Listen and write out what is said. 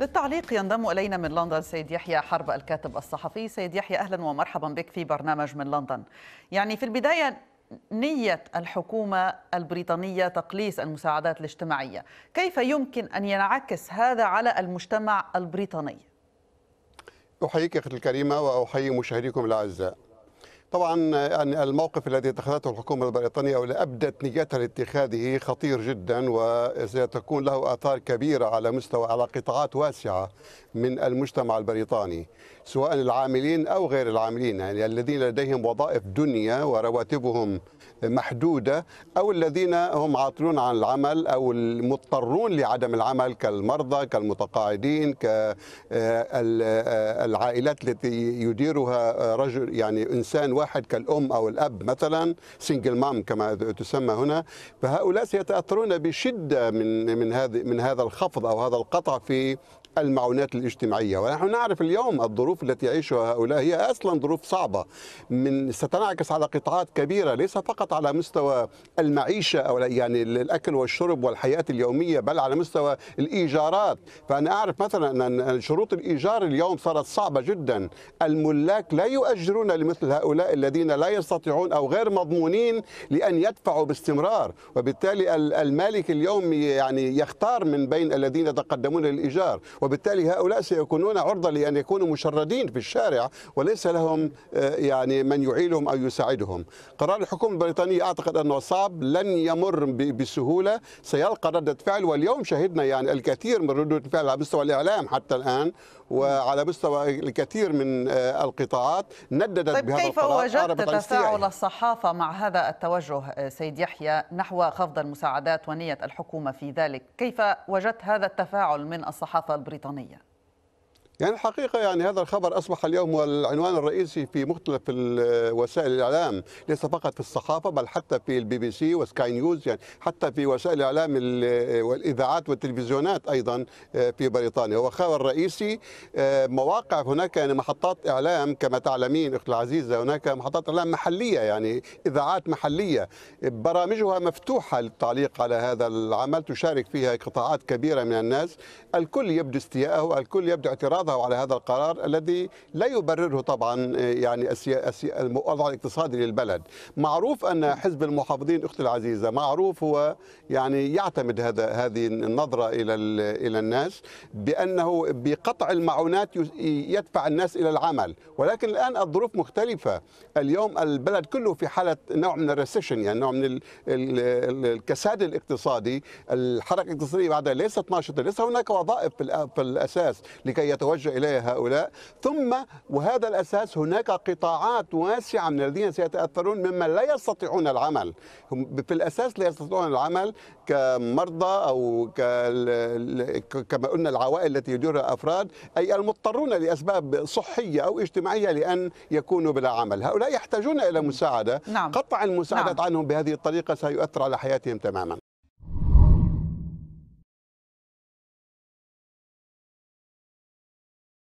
للتعليق ينضم إلينا من لندن سيد يحيى حرب الكاتب الصحفي سيد يحيى أهلا ومرحبا بك في برنامج من لندن يعني في البداية نية الحكومة البريطانية تقليص المساعدات الاجتماعية كيف يمكن أن ينعكس هذا على المجتمع البريطاني؟ أحييك أختي الكريمة وأحيي مشاهديكم الأعزاء طبعا يعني الموقف الذي اتخذته الحكومة البريطانية ابدت نيتها لاتخاذه خطير جدا وستكون له آثار كبيرة على مستوى على قطاعات واسعة من المجتمع البريطاني سواء العاملين أو غير العاملين يعني الذين لديهم وظائف دنيا ورواتبهم محدودة أو الذين هم عاطلون عن العمل أو المضطرون لعدم العمل كالمرضى كالمتقاعدين كالعائلات آه، آه، التي يديرها رجل يعني إنسان واحد كالأم أو الأب مثلا سنجل مام كما تسمى هنا فهؤلاء سيتأثرون بشدة من من هذا من هذا الخفض أو هذا القطع في المعونات الاجتماعية ونحن نعرف اليوم الظروف التي يعيشها هؤلاء هي أصلا ظروف صعبة من ستنعكس على قطاعات كبيرة ليس فقط على مستوى المعيشة أو يعني الأكل والشرب والحياة اليومية بل على مستوى الإيجارات فأنا أعرف مثلا أن شروط الإيجار اليوم صارت صعبة جدا الملاك لا يؤجرون لمثل هؤلاء الذين لا يستطيعون أو غير مضمونين لأن يدفعوا باستمرار وبالتالي المالك اليوم يعني يختار من بين الذين يتقدمون للإيجار وبالتالي هؤلاء سيكونون عرضة لأن يكونوا مشردين في الشارع وليس لهم آه، يعني من يعيلهم أو يساعدهم قرار الحكومة البريطانية أعتقد أنه صعب لن يمر بسهولة سيلقى ردة فعل واليوم شهدنا يعني الكثير من ردود الفعل على مستوى الإعلام حتى الآن وعلى مستوى الكثير من آه، القطاعات نددت طيب بهذا كيف وجدت تفاعل الصحافة مع هذا التوجه آه، سيد يحيى نحو خفض المساعدات ونية الحكومة في ذلك كيف وجدت هذا التفاعل من الصحافة البريطانية يعني الحقيقة يعني هذا الخبر أصبح اليوم هو العنوان الرئيسي في مختلف وسائل الإعلام ليس فقط في الصحافة بل حتى في البي بي سي وسكاي نيوز يعني حتى في وسائل الإعلام والإذاعات والتلفزيونات أيضا آه، في بريطانيا هو خبر رئيسي آه، مواقع هناك يعني محطات إعلام كما تعلمين أختي العزيزة هناك محطات إعلام محلية يعني إذاعات محلية برامجها مفتوحة للتعليق على هذا العمل تشارك فيها قطاعات كبيرة من الناس الكل يبدو استياءه الكل يبدو اعتراضه اعتراضه على هذا القرار الذي لا يبرره طبعا يعني الوضع الاقتصادي للبلد معروف ان حزب المحافظين اختي العزيزه معروف هو يعني يعتمد هذا هذه النظره الى الى الناس بانه بقطع المعونات يدفع الناس الى العمل ولكن الان الظروف مختلفه اليوم البلد كله في حاله نوع من الريسيشن يعني نوع من الكساد الاقتصادي الحركه الاقتصاديه بعدها ليست ناشطه ليس هناك وظائف في الاساس لكي يتوجه يحتاج إليها هؤلاء ثم وهذا الأساس هناك قطاعات واسعة من الذين سيتأثرون ممن لا يستطيعون العمل في الأساس لا يستطيعون العمل كمرضى أو كما قلنا العوائل التي يديرها أفراد أي المضطرون لأسباب صحية أو اجتماعية لأن يكونوا بلا عمل هؤلاء يحتاجون إلى مساعدة نعم. قطع المساعدة نعم. عنهم بهذه الطريقة سيؤثر على حياتهم تماما